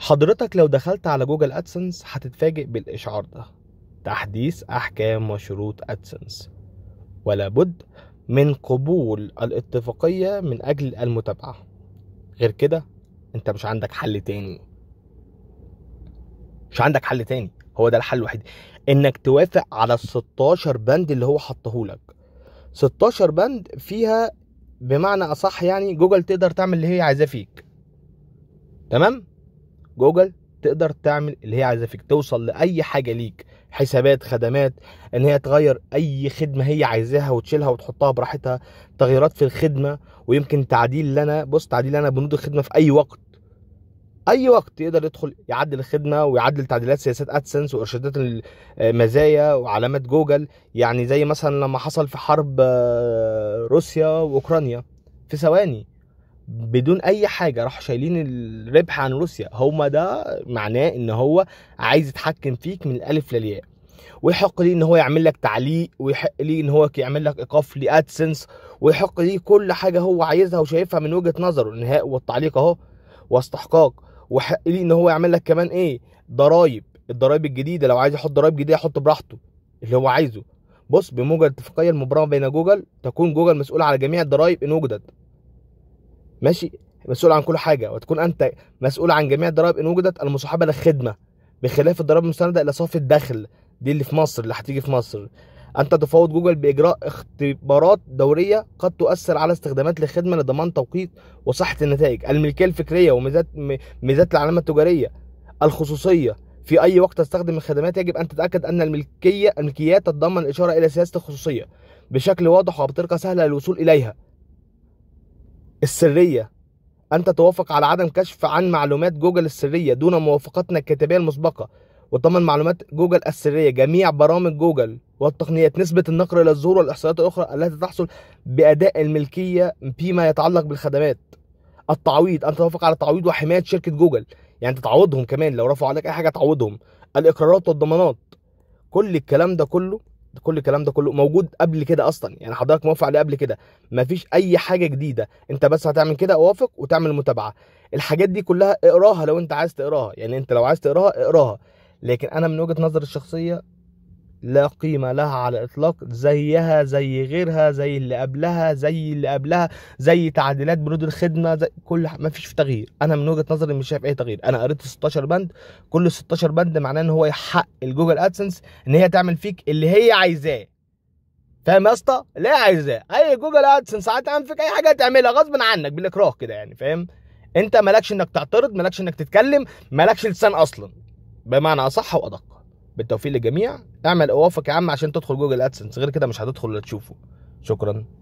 حضرتك لو دخلت على جوجل ادسنس هتتفاجئ بالاشعار ده تحديث احكام وشروط ادسنس ولا بد من قبول الاتفاقيه من اجل المتابعه غير كده انت مش عندك حل تاني مش عندك حل تاني هو ده الحل الوحيد انك توافق على ال 16 بند اللي هو حطهولك 16 بند فيها بمعنى اصح يعني جوجل تقدر تعمل اللي هي عايزاه فيك تمام جوجل تقدر تعمل اللي هي عايزاه فيك توصل لاي حاجه ليك حسابات خدمات ان هي تغير اي خدمه هي عايزاها وتشيلها وتحطها براحتها تغييرات في الخدمه ويمكن تعديل لنا بص تعديل لنا بنود الخدمه في اي وقت اي وقت يقدر يدخل يعدل الخدمه ويعدل تعديلات سياسات ادسنس وارشادات المزايا آه، وعلامات جوجل يعني زي مثلا لما حصل في حرب آه، روسيا واوكرانيا في ثواني بدون اي حاجه راحوا شايلين الربح عن روسيا هما ده معناه ان هو عايز يتحكم فيك من الالف للياء ويحق ليه ان هو يعمل لك تعليق ويحق ليه ان هو يعمل لك ايقاف لادسنس ويحق ليه كل حاجه هو عايزها وشايفها من وجهه نظره النهاء والتعليق اهو واستحقاق وحق ليه ان هو يعمل لك كمان ايه ضرايب الضرايب الجديده لو عايز يحط ضرايب جديده يحط براحته اللي هو عايزه بص بموجب اتفاقيه المبرمه بين جوجل تكون جوجل مسؤوله على جميع الضرايب ان وجدت ماشي مسؤول عن كل حاجه وتكون انت مسؤول عن جميع الضرائب ان وجدت المصاحبه للخدمه بخلاف الضرائب المستنده الى صافي الدخل دي اللي في مصر اللي هتيجي في مصر انت تفاوض جوجل باجراء اختبارات دوريه قد تؤثر على استخدامات الخدمه لضمان توقيت وصحه النتائج الملكيه الفكريه وميزات ميزات العلامه التجاريه الخصوصيه في اي وقت تستخدم الخدمات يجب ان تتاكد ان الملكيه الملكيات تتضمن الاشاره الى سياسه الخصوصيه بشكل واضح وبطريقه سهله للوصول اليها السرية أنت توافق على عدم كشف عن معلومات جوجل السرية دون موافقتنا الكتابية المسبقة وتضمن معلومات جوجل السرية جميع برامج جوجل والتقنيات نسبة النقر إلى الزهور والإحصائيات الأخرى التي تحصل بأداء الملكية فيما يتعلق بالخدمات التعويض أنت توافق على تعويض وحماية شركة جوجل يعني تتعوضهم كمان لو رفعوا عليك أي حاجة تعوضهم الإقرارات والضمانات كل الكلام ده كله كل الكلام ده كله موجود قبل كده اصلا يعني حضرتك موافق عليه قبل كده مفيش اي حاجه جديده انت بس هتعمل كده اوافق وتعمل متابعه الحاجات دي كلها اقراها لو انت عايز تقراها يعني انت لو عايز تقراها اقراها لكن انا من وجهه نظري الشخصيه لا قيمة لها على الإطلاق زيها زي غيرها زي اللي قبلها زي اللي قبلها زي تعديلات بنود الخدمة زي كل ما فيش تغيير أنا من وجهة نظري مش شايف أي تغيير أنا قريت 16 بند كل 16 بند معناه إن هو يحق الجوجل أدسنس إن هي تعمل فيك اللي هي عايزاه فاهم يا اسطى؟ لا عايزاه أي جوجل أدسنس هتعمل فيك أي حاجة تعملها غصب عنك بالإكراه كده يعني فاهم؟ أنت مالكش إنك تعترض مالكش إنك تتكلم مالكش لسان أصلا بمعنى أصح وأدق بالتوفيق للجميع اعمل اوافق يا عم عشان تدخل جوجل ادسنس غير كده مش هتدخل ولا تشوفه شكرا